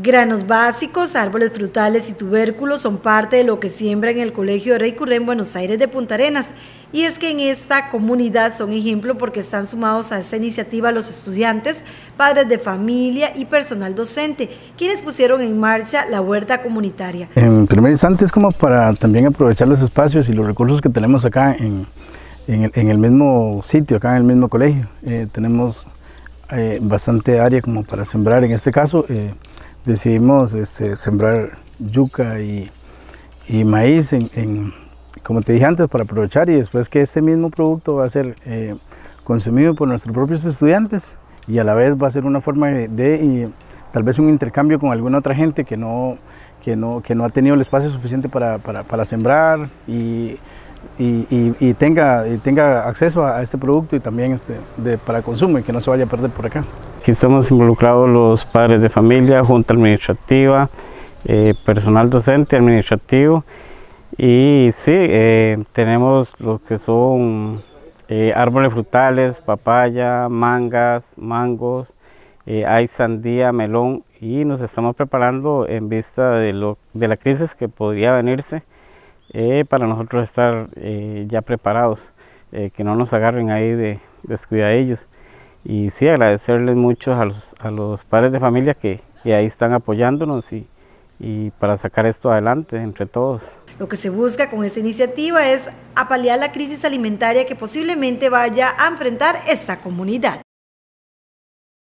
Granos básicos, árboles frutales y tubérculos son parte de lo que siembra en el Colegio de Rey Curré en Buenos Aires de Punta Arenas. Y es que en esta comunidad son ejemplo porque están sumados a esta iniciativa los estudiantes, padres de familia y personal docente, quienes pusieron en marcha la huerta comunitaria. En primer instante es como para también aprovechar los espacios y los recursos que tenemos acá en, el, mismo sitio, acá en el mismo colegio. Eh, tenemos eh, bastante área como para sembrar en este caso. Eh, decidimos este, sembrar yuca y, maíz, en, como te dije antes, para aprovechar y después que este mismo producto va a ser eh, consumido por nuestros propios estudiantes y a la vez va a ser una forma de, tal vez un intercambio con alguna otra gente que no, que no, ha tenido el espacio suficiente para, sembrar y, y, tenga, tenga acceso a, este producto y también este, para consumo y que no se vaya a perder por acá. Aquí estamos involucrados los padres de familia, junta administrativa, eh, personal docente administrativo y sí, eh, tenemos lo que son eh, árboles frutales, papaya, mangas, mangos, hay sandía, melón y nos estamos preparando en vista de, lo, de la crisis que podría venirse para nosotros estar ya preparados, que no nos agarren ahí de, descuidadillos. ellos y sí, agradecerles mucho a los, a los padres de familia que, ahí están apoyándonos y, y para sacar esto adelante entre todos. Lo que se busca con esta iniciativa es apalear la crisis alimentaria que posiblemente vaya a enfrentar esta comunidad.